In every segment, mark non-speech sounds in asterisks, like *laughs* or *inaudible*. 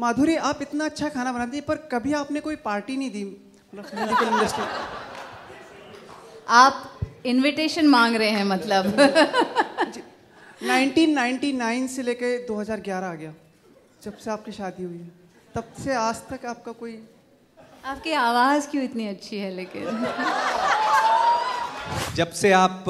माधुरी आप इतना अच्छा खाना बनाती है पर कभी आपने कोई पार्टी नहीं दी म्यूजिकल मतलब इंडस्ट्री आप इनविटेशन मांग रहे हैं मतलब 1999 से लेके 2011 आ गया जब से आपकी शादी हुई है तब से आज तक आपका कोई आपकी आवाज़ क्यों इतनी अच्छी है लेकिन जब से आप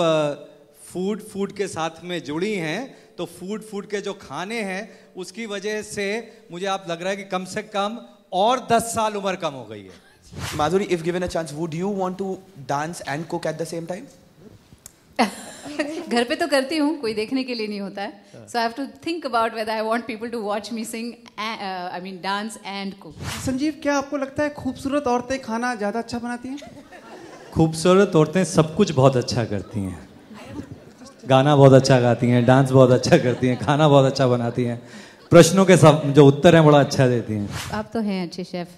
फूड फूड के साथ में जुड़ी हैं तो फूड फूड के जो खाने हैं उसकी वजह से मुझे आप लग रहा है कि कम से कम और दस साल उम्र कम हो गई है Madhuri if given a chance would you want to dance and cook at the same time घर पे तो करती हूँ कोई देखने के लिए नहीं होता है so I have to think about whether I want people to watch me sing I mean dance and cook Sanjeev क्या आपको लगता है खूबसूरत औरतें खाना ज़्यादा अच्छा बनाती हैं खूबसूरत औरतें सब कुछ बहुत अच्छा करती हैं गाना बहुत अच्छा गाती हैं डांस बहुत अच्छा करती हैं खाना बहुत अच्छा बनाती हैं प्रश्नों के सब जो उत्तर हैं बड़ा अच्छा देती हैं आप तो हैं अच्छे शेफ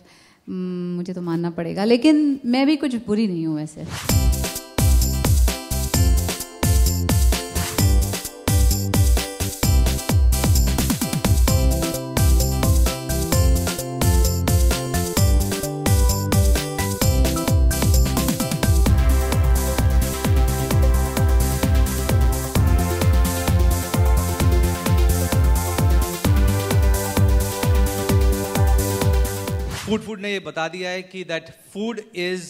हम्म, मुझे तो मानना पड़ेगा लेकिन मैं भी कुछ बुरी नहीं हूँ वैसे फूड फूड ने ये बता दिया है कि that food is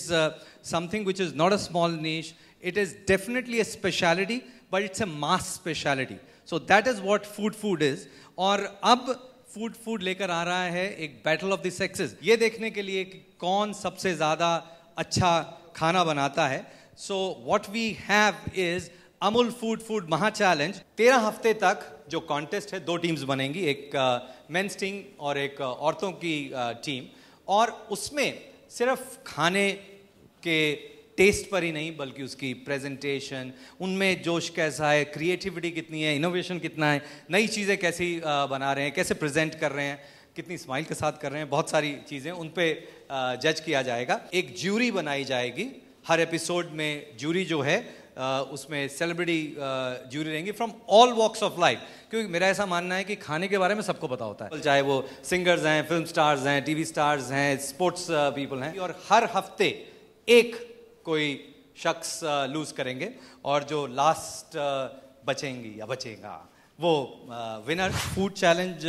something which is not a small niche it is definitely a speciality but it's a mass speciality so that is what food food is और अब फूड फूड लेकर आ रहा है एक बैटल ऑफ द सेक्सेस ये देखने के लिए कि कौन सबसे ज़्यादा अच्छा खाना बनाता है so what we have is Amul food food Maha challenge तेरह हफ्ते तक जो कॉन्टेस्ट है दो टीम्स बनेंगी एक मेंस uh, टीम और एक uh, औरतों की टीम uh, और उसमें सिर्फ खाने के टेस्ट पर ही नहीं बल्कि उसकी प्रेजेंटेशन उनमें जोश कैसा है क्रिएटिविटी कितनी है इनोवेशन कितना है नई चीज़ें कैसी बना रहे हैं कैसे प्रेजेंट कर रहे हैं कितनी स्माइल के साथ कर रहे हैं बहुत सारी चीज़ें उन पर जज किया जाएगा एक ज्यूरी बनाई जाएगी हर एपिसोड में ज्यूरी जो है उसमें सेलिब्रिटी ज्यूरी रहेंगी from all walks of life क्योंकि मेरा ऐसा मानना है कि खाने के बारे में सबको पता होता है चाहे वो सिंगर्स हैं फिल्म स्टार्स हैं टीवी स्टार्स हैं स्पोर्ट्स पीपल हैं और हर हफ्ते एक कोई शख्स लूज करेंगे और जो लास्ट बचेंगी या बचेगा वो विनर फूड चैलेंज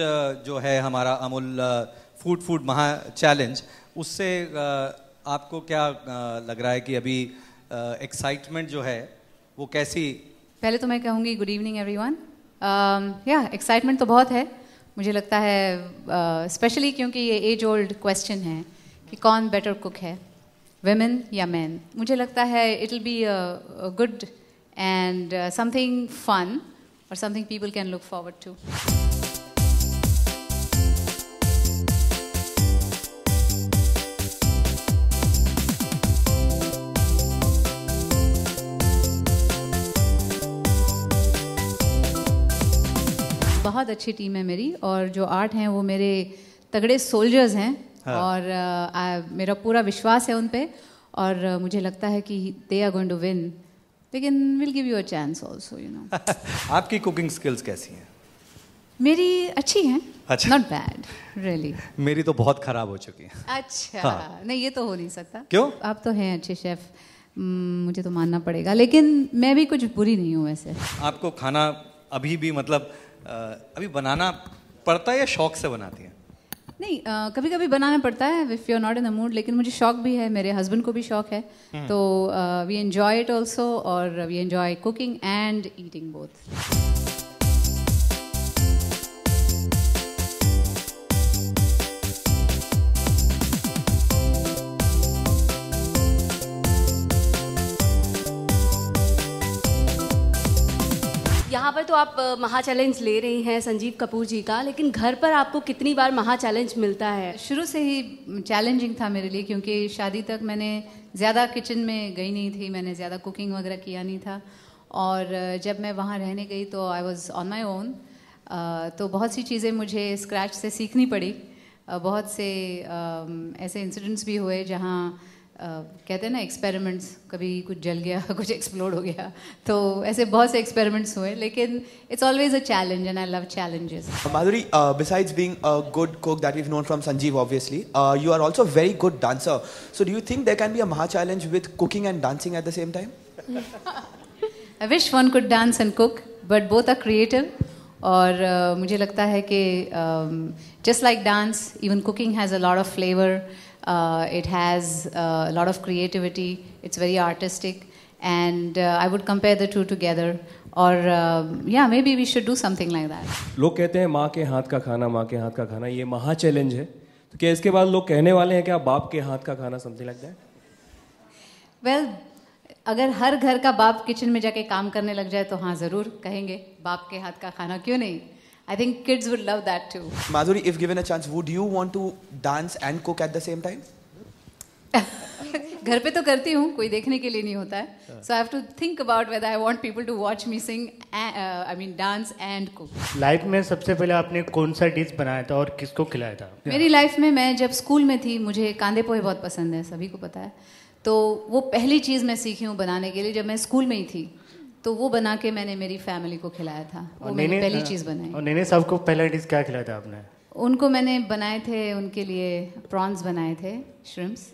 जो है हमारा Amul food food Maha challenge उससे आपको क्या लग रहा है कि अभी एक्साइटमेंट uh, जो है वो कैसी पहले तो मैं कहूँगी गुड इवनिंग एवरी वन या एक्साइटमेंट तो बहुत है मुझे लगता है स्पेशली uh, क्योंकि ये एज ओल्ड क्वेश्चन है कि कौन बेटर कुक है वेमेन या मैन मुझे लगता है it will be good and something fun और something people can look forward to बहुत अच्छी टीम है मेरी और जो आर्ट हैं वो मेरे तगड़े सोल्जर्स हैं हाँ. और uh, आ, मेरा पूरा विश्वास है उन पर और uh, मुझे लगता है कि they are going to win लेकिन will give you a chance also you know आपकी कुकिंग स्किल्स कैसी हैं मेरी अच्छी है अच्छा नॉट बैड रियली मेरी तो बहुत खराब हो चुकी है अच्छा हाँ. नहीं ये तो हो नहीं सकता क्यों आप तो हैं अच्छे शेफ मुझे तो मानना पड़ेगा लेकिन मैं भी कुछ बुरी नहीं हूँ वैसे आपको खाना अभी भी मतलब अभी बनाना पड़ता है या शौक से बनाती हैं नहीं आ, कभी कभी बनाना पड़ता है if you are not in the mood लेकिन मुझे शौक भी है मेरे हस्बैंड को भी शौक है हम्म। तो वी एन्जॉय इट ऑल्सो और we enjoy cooking and eating both तो आप महा चैलेंज ले रही हैं संजीव कपूर जी का लेकिन घर पर आपको कितनी बार महा चैलेंज मिलता है शुरू से ही चैलेंजिंग था मेरे लिए क्योंकि शादी तक मैंने ज़्यादा किचन में गई नहीं थी मैंने ज़्यादा कुकिंग वगैरह किया नहीं था और जब मैं वहाँ रहने गई तो I was on my own तो बहुत सी चीज़ें मुझे स्क्रैच से सीखनी पड़ी बहुत से ऐसे इंसिडेंट्स भी हुए जहाँ कहते हैं ना एक्सपेरिमेंट्स कभी कुछ जल गया *laughs* कुछ एक्सप्लोड हो गया तो ऐसे बहुत से एक्सपेरिमेंट्स हुए लेकिन it's always a challenge and I love challenges Madhuri besides being a good cook that we known from Sanjeev obviously you are also very good dancer so do you think there can be a Maha challenge with cooking and dancing at the same time I wish one could dance and cook but both are creative और uh, मुझे लगता है कि just like dance even cooking has a lot of flavour Uh, it has uh, a lot of creativity, it's very artistic, and uh, I would compare the two together. और या maybe we should do something like that लोग कहते हैं माँ के हाथ का खाना माँ के हाथ का खाना ये महा चैलेंज है तो क्या इसके बाद लोग कहने वाले हैं क्या बाप के हाथ का खाना समथिंग लाइक दैट वेल अगर हर घर का बाप किचन में जाके काम करने लग जाए तो हाँ ज़रूर कहेंगे बाप के हाथ का खाना क्यों नहीं I think kids would love that too. Madhuri, if given a chance, would you want to dance and cook at the same time? *laughs* घर पे तो करती हूँ कोई देखने के लिए नहीं होता है so I have to think about whether I want people to watch me sing I mean dance and cook life में सबसे पहले आपने कौन सा डिश बनाया था और किसको खिलाया था मेरी लाइफ में मैं जब स्कूल में थी मुझे कांदे पोहे बहुत पसंद है सभी को पता है तो वो पहली चीज़ मैं सीखी हूँ बनाने के लिए जब मैं स्कूल में ही थी तो वो बना के मैंने मेरी फैमिली को खिलाया था वो मैंने पहली चीज़ बनाई और नेने साहब को पहला डिश क्या खिलाया था आपने उनको मैंने बनाए थे उनके लिए प्रॉन्स बनाए थे श्रिम्स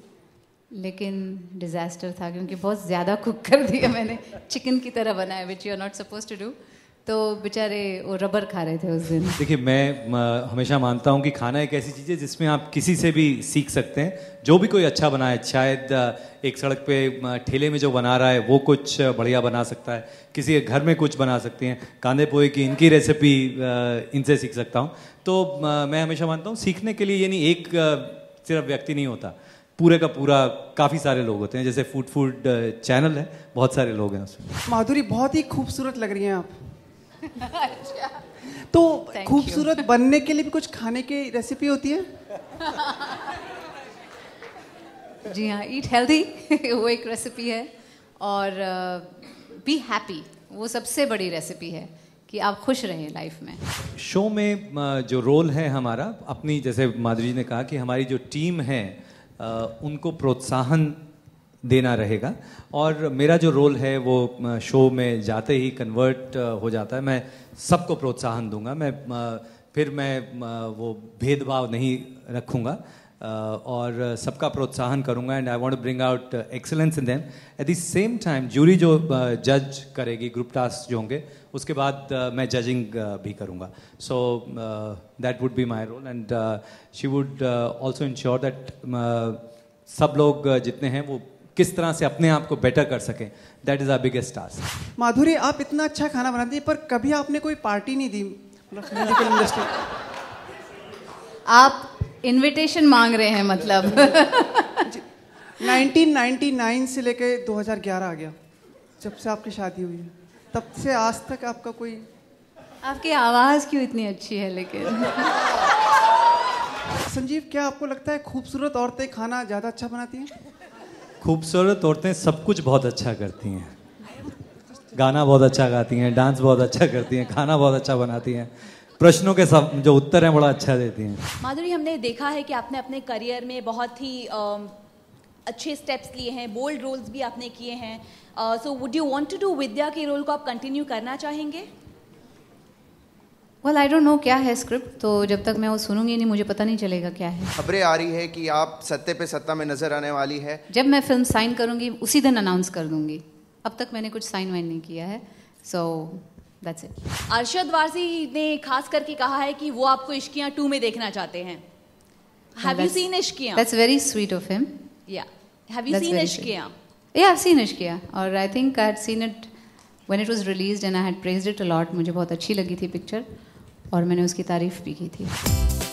लेकिन डिज़ास्टर था क्योंकि बहुत ज़्यादा कुक कर दिया मैंने चिकन की तरह बनाया which you are not suppose to do तो बेचारे वो रबर खा रहे थे उस दिन देखिए मैं हमेशा मानता हूँ कि खाना एक ऐसी चीज़ है जिसमें आप किसी से भी सीख सकते हैं जो भी कोई अच्छा बनाए शायद एक सड़क पे ठेले में जो बना रहा है वो कुछ बढ़िया बना सकता है किसी के घर में कुछ बना सकते हैं कांदे पोहे की इनकी रेसिपी इनसे सीख सकता हूँ तो मैं हमेशा मानता हूँ सीखने के लिए यानी एक सिर्फ व्यक्ति नहीं होता पूरे का पूरा काफ़ी सारे लोग होते हैं जैसे फूड फूड चैनल है बहुत सारे लोग हैं उसमें माधुरी बहुत ही खूबसूरत लग रही हैं आप तो खूबसूरत बनने के लिए भी कुछ खाने की रेसिपी होती है जी हाँ ईट हेल्दी *laughs* वो एक रेसिपी है और बी uh, हैप्पी वो सबसे बड़ी रेसिपी है कि आप खुश रहें लाइफ में शो में uh, जो रोल है हमारा अपनी जैसे माधुरी जी ने कहा कि हमारी जो टीम है uh, उनको प्रोत्साहन देना रहेगा और मेरा जो रोल है वो शो में जाते ही कन्वर्ट हो जाता है मैं सबको प्रोत्साहन दूंगा मैं फिर मैं वो भेदभाव नहीं रखूंगा और सबका प्रोत्साहन करूंगा and I want to bring out excellence in them at the same time jury जो जज करेगी ग्रुप टास्क जो होंगे उसके बाद मैं जजिंग भी करूंगा so that would be my role and she would also ensure that सब लोग जितने हैं वो किस तरह से अपने आप को बेटर कर सकें that is our biggest task Madhuri आप इतना अच्छा खाना बनाती हैं पर कभी आपने कोई पार्टी नहीं दी म्यूजिकल मतलब इंडस्ट्री आप इनविटेशन मांग रहे हैं मतलब 1999 से लेके 2011 आ गया जब से आपकी शादी हुई है तब से आज तक आपका कोई आपकी आवाज़ क्यों इतनी अच्छी है लेकिन संजीव क्या आपको लगता है खूबसूरत औरतें खाना ज़्यादा अच्छा बनाती हैं खूबसूरत औरतें सब कुछ बहुत अच्छा करती हैं गाना बहुत अच्छा गाती हैं डांस बहुत अच्छा करती हैं खाना बहुत अच्छा बनाती हैं प्रश्नों के सब जो उत्तर हैं बड़ा अच्छा देती हैं माधुरी हमने देखा है कि आपने अपने करियर में बहुत ही अच्छे स्टेप्स लिए हैं बोल्ड रोल्स भी आपने किए हैं so would you want to do Vidya के रोल को आप कंटिन्यू करना चाहेंगे वेल आई डोंट नो क्या है स्क्रिप्ट तो जब तक मैं वो सुनूंगी नहीं मुझे पता नहीं चलेगा क्या है खबरें आ रही है कि आप सत्ते पे सत्ता में नजर आने वाली है जब मैं फिल्म साइन करूंगी उसी दिन अनाउंस कर दूंगी अब तक मैंने कुछ साइन वाइन नहीं किया है so that's it Arshad Warsi ने खास करके कहा है कि वो आपको इश्किया टू में देखना चाहते हैं have you seen Ishqiya that's very sweet of him या हैव यू सीन इश्किया या आई सीन इश्किया और I think I had seen it when it was released and I had praised it a lot मुझे बहुत अच्छी लगी थी पिक्चर और मैंने उसकी तारीफ़ भी की थी